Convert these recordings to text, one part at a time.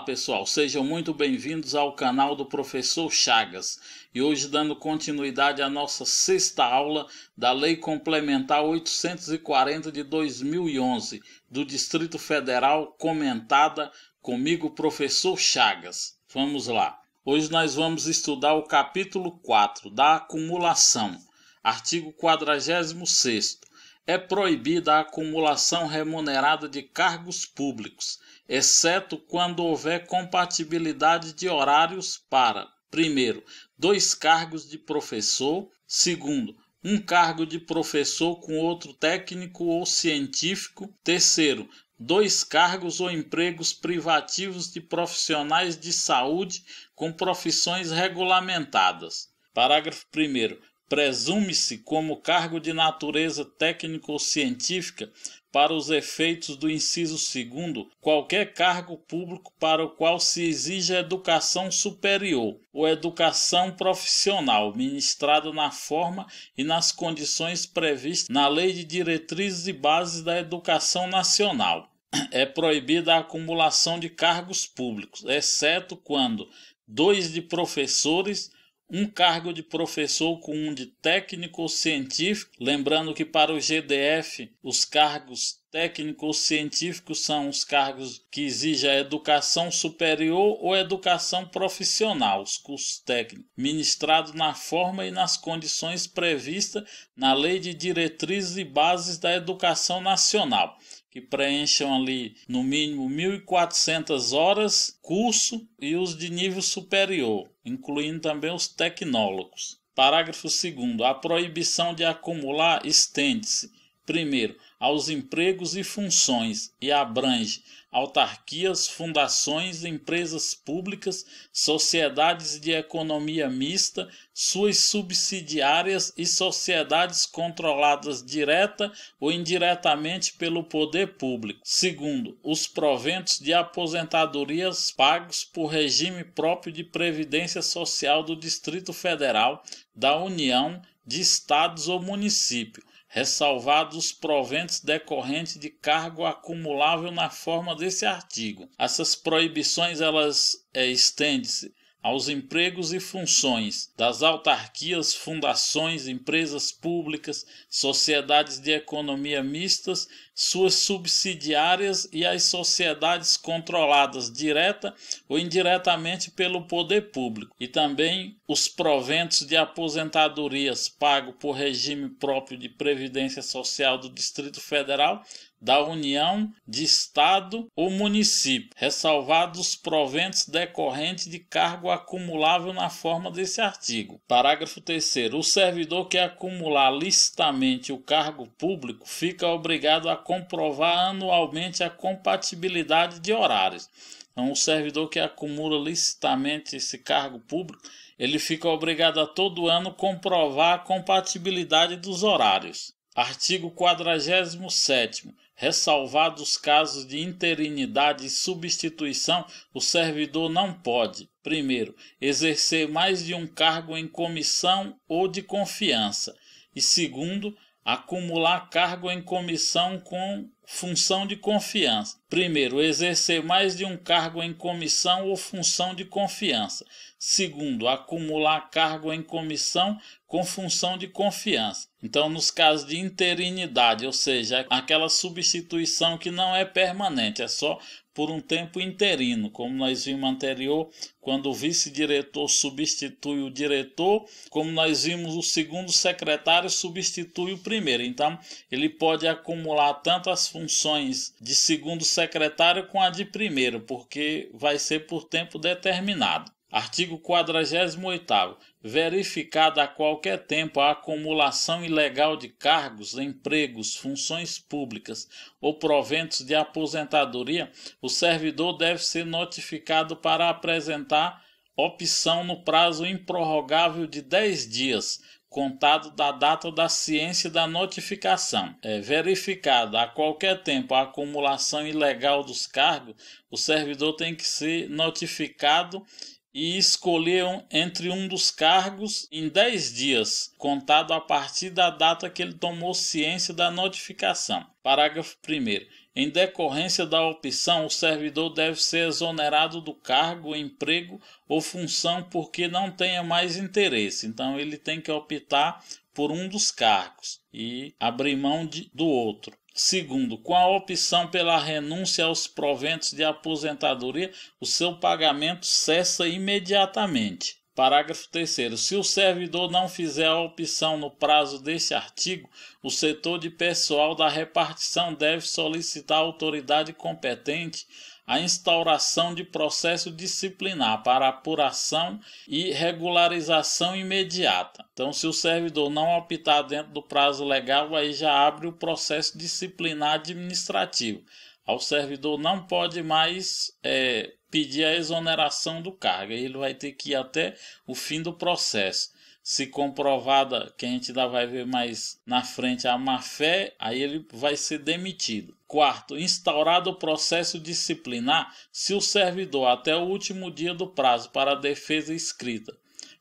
Olá pessoal, sejam muito bem-vindos ao canal do Professor Chagas e hoje dando continuidade à nossa sexta aula da Lei Complementar 840 de 2011 do Distrito Federal, comentada comigo, Professor Chagas. Vamos lá! Hoje nós vamos estudar o capítulo 4 da acumulação, artigo 46. É proibida a acumulação remunerada de cargos públicos exceto quando houver compatibilidade de horários para, primeiro, dois cargos de professor, segundo, um cargo de professor com outro técnico ou científico, terceiro, dois cargos ou empregos privativos de profissionais de saúde com profissões regulamentadas. Parágrafo 1 presume-se como cargo de natureza técnico-científica para os efeitos do inciso segundo qualquer cargo público para o qual se exija educação superior ou educação profissional ministrada na forma e nas condições previstas na Lei de Diretrizes e Bases da Educação Nacional. É proibida a acumulação de cargos públicos, exceto quando dois de professores um cargo de professor com um de técnico científico, lembrando que para o GDF os cargos técnicos científicos são os cargos que exigem a educação superior ou educação profissional, os cursos técnicos, ministrado na forma e nas condições previstas na Lei de Diretrizes e Bases da Educação Nacional que preencham ali no mínimo 1.400 horas curso e os de nível superior, incluindo também os tecnólogos. Parágrafo 2. A proibição de acumular estende-se primeiro, aos empregos e funções, e abrange autarquias, fundações, empresas públicas, sociedades de economia mista, suas subsidiárias e sociedades controladas direta ou indiretamente pelo poder público. Segundo, os proventos de aposentadorias pagos por regime próprio de previdência social do Distrito Federal, da União, de estados ou município ressalvados os proventos decorrentes de cargo acumulável na forma desse artigo. Essas proibições elas é, estendem-se aos empregos e funções das autarquias, fundações, empresas públicas, sociedades de economia mistas, suas subsidiárias e as sociedades controladas direta ou indiretamente pelo poder público, e também os proventos de aposentadorias pago por regime próprio de previdência social do Distrito Federal da União, de Estado ou município, ressalvados os proventos decorrentes de cargo acumulável na forma desse artigo. Parágrafo 3 O servidor que acumular licitamente o cargo público fica obrigado a comprovar anualmente a compatibilidade de horários. Então, o servidor que acumula licitamente esse cargo público, ele fica obrigado a todo ano comprovar a compatibilidade dos horários. Artigo 47. Ressalvados casos de interinidade e substituição, o servidor não pode, primeiro, exercer mais de um cargo em comissão ou de confiança, e segundo, acumular cargo em comissão com função de confiança, Primeiro, exercer mais de um cargo em comissão ou função de confiança. Segundo, acumular cargo em comissão com função de confiança. Então, nos casos de interinidade, ou seja, aquela substituição que não é permanente, é só por um tempo interino, como nós vimos anterior, quando o vice-diretor substitui o diretor, como nós vimos, o segundo secretário substitui o primeiro. Então, ele pode acumular tanto as funções de segundo secretário secretário com a de primeiro, porque vai ser por tempo determinado. Artigo 48. Verificada a qualquer tempo a acumulação ilegal de cargos, empregos, funções públicas ou proventos de aposentadoria, o servidor deve ser notificado para apresentar opção no prazo improrrogável de 10 dias, contado da data da ciência da notificação. É verificada a qualquer tempo a acumulação ilegal dos cargos, o servidor tem que ser notificado e escolheram entre um dos cargos em 10 dias, contado a partir da data que ele tomou ciência da notificação. Parágrafo 1. Em decorrência da opção, o servidor deve ser exonerado do cargo, emprego ou função porque não tenha mais interesse. Então, ele tem que optar por um dos cargos e abrir mão de, do outro. Segundo, com a opção pela renúncia aos proventos de aposentadoria, o seu pagamento cessa imediatamente. Parágrafo 3. Se o servidor não fizer a opção no prazo deste artigo, o setor de pessoal da repartição deve solicitar à autoridade competente a instauração de processo disciplinar para apuração e regularização imediata. Então, se o servidor não optar dentro do prazo legal, aí já abre o processo disciplinar administrativo. O servidor não pode mais é, pedir a exoneração do cargo. Ele vai ter que ir até o fim do processo. Se comprovada, que a gente ainda vai ver mais na frente, a má-fé, aí ele vai ser demitido. Quarto, instaurado o processo disciplinar se o servidor, até o último dia do prazo para a defesa escrita,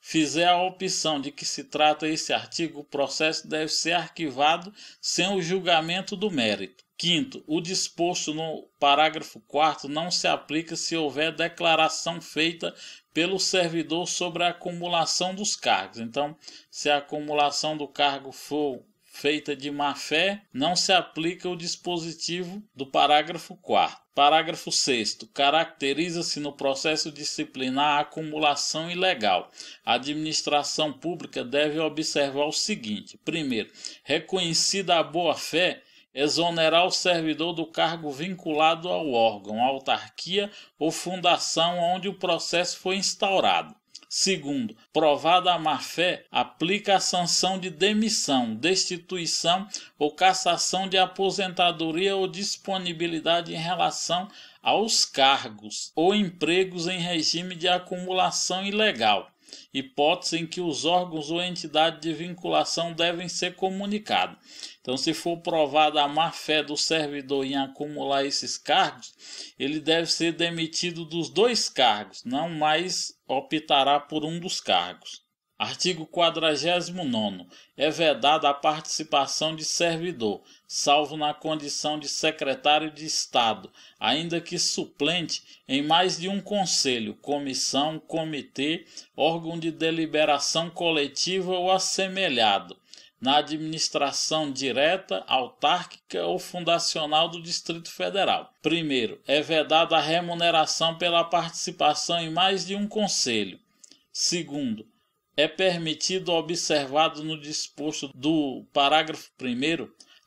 fizer a opção de que se trata esse artigo, o processo deve ser arquivado sem o julgamento do mérito. Quinto, o disposto no parágrafo 4 não se aplica se houver declaração feita pelo servidor sobre a acumulação dos cargos. Então, se a acumulação do cargo for feita de má fé, não se aplica o dispositivo do parágrafo 4. Parágrafo 6. Caracteriza-se no processo disciplinar a acumulação ilegal. A administração pública deve observar o seguinte: primeiro, reconhecida a boa-fé, exonerar o servidor do cargo vinculado ao órgão, autarquia ou fundação onde o processo foi instaurado. Segundo, provada a má-fé, aplica a sanção de demissão, destituição ou cassação de aposentadoria ou disponibilidade em relação aos cargos ou empregos em regime de acumulação ilegal hipótese em que os órgãos ou entidade de vinculação devem ser comunicados. Então, se for provada a má fé do servidor em acumular esses cargos, ele deve ser demitido dos dois cargos, não mais optará por um dos cargos. Artigo 49. É vedada a participação de servidor, salvo na condição de secretário de Estado, ainda que suplente em mais de um conselho, comissão, comitê, órgão de deliberação coletiva ou assemelhado na administração direta, autárquica ou fundacional do Distrito Federal. Primeiro, é vedada a remuneração pela participação em mais de um conselho. Segundo, é permitido observado no disposto do parágrafo 1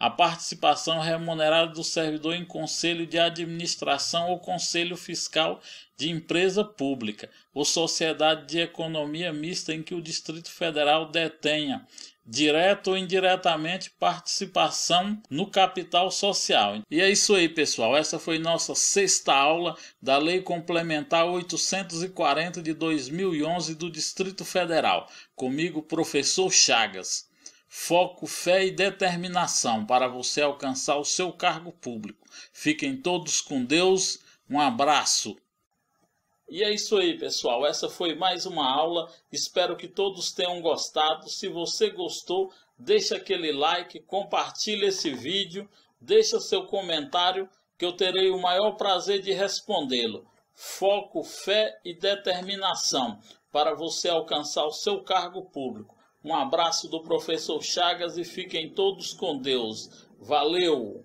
a participação remunerada do servidor em conselho de administração ou conselho fiscal de empresa pública ou sociedade de economia mista em que o Distrito Federal detenha, direto ou indiretamente, participação no capital social. E é isso aí, pessoal. Essa foi nossa sexta aula da Lei Complementar 840 de 2011 do Distrito Federal. Comigo, professor Chagas. Foco, fé e determinação para você alcançar o seu cargo público. Fiquem todos com Deus. Um abraço. E é isso aí, pessoal. Essa foi mais uma aula. Espero que todos tenham gostado. Se você gostou, deixe aquele like, compartilhe esse vídeo, deixe seu comentário que eu terei o maior prazer de respondê-lo. Foco, fé e determinação para você alcançar o seu cargo público. Um abraço do professor Chagas e fiquem todos com Deus. Valeu!